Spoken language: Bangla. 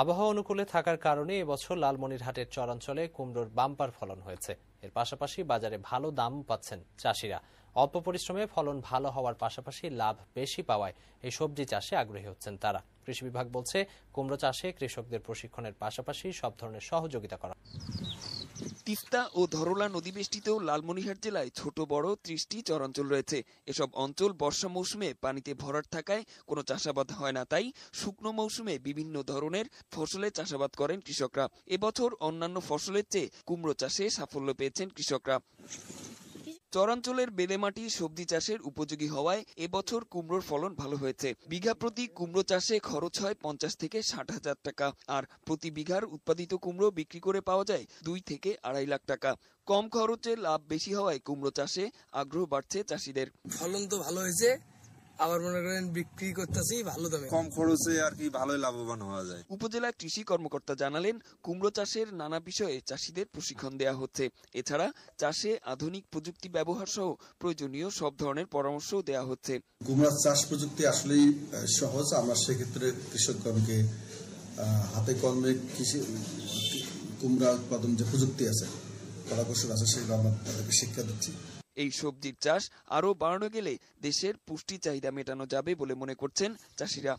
আবহাওয়া অনুকূলে থাকার কারণে এবছর লালমনিরহাটের চরাঞ্চলে কুমড়োর বাম্পার ফলন হয়েছে এর পাশাপাশি বাজারে ভালো দাম পাচ্ছেন চাষিরা অল্প পরিশ্রমে ফলন ভালো হওয়ার পাশাপাশি লাভ বেশি পাওয়ায় এই সবজি চাষে আগ্রহী হচ্ছেন তারা কৃষি বিভাগ বলছে কুমড়ো চাষে কৃষকদের প্রশিক্ষণের পাশাপাশি সব ধরনের সহযোগিতা করা তিস্তা ও ধরলা নদী বেষ্টিত লালমনিরহাট জেলায় ছোট বড় ত্রিশটি চরাঞ্চল রয়েছে এসব অঞ্চল বর্ষা মৌসুমে পানিতে ভরাট থাকায় কোনো চাষাবাদ হয় না তাই শুকনো মৌসুমে বিভিন্ন ধরনের ফসলে চাষাবাদ করেন কৃষকরা এবছর অন্যান্য ফসলের চেয়ে কুমড়ো চাষে সাফল্য পেয়েছেন কৃষকরা চরাঞ্চলের বেলে মাটি সবজি চাষের উপযোগী হওয়ায় এবছর কুমড়োর ফলন ভালো হয়েছে বিঘা প্রতি কুমড়ো চাষে খরচ হয় পঞ্চাশ থেকে ষাট হাজার টাকা আর প্রতি বিঘার উৎপাদিত কুমড়ো বিক্রি করে পাওয়া যায় দুই থেকে আড়াই লাখ টাকা কম খরচে লাভ বেশি হওয়ায় কুমড়ো চাষে আগ্রহ বাড়ছে চাষিদের ফলন তো ভালো হয়েছে আবার মনে করেন বিক্রি করতেছি ভালো দামে কম খরচে আর কি ভালোই লাভবান হওয়া যায় উপজেলা কৃষি কর্মকর্তা জানালেন কুমড়ো চাষের নানা বিষয়ে চাষিদের প্রশিক্ষণ দেয়া হচ্ছে এছাড়া চাষে আধুনিক প্রযুক্তি ব্যবহার সহ প্রয়োজনীয় সব ধরনের দেয়া হচ্ছে চাষ প্রযুক্তি আসলেই সহজ আমরা সেক্ষেত্রে কৃষকগণকে হাতে কলমে কৃষি কুমড়া উৎপাদন যে প্রযুক্তি আছে কলাকৌশল আছে সেগুলো আমরা তাদেরকে শিক্ষা দিচ্ছি এই সবজির চাষ আরও বাড়ানো গেলে দেশের পুষ্টি চাহিদা মেটানো যাবে বলে মনে করছেন চাষিরা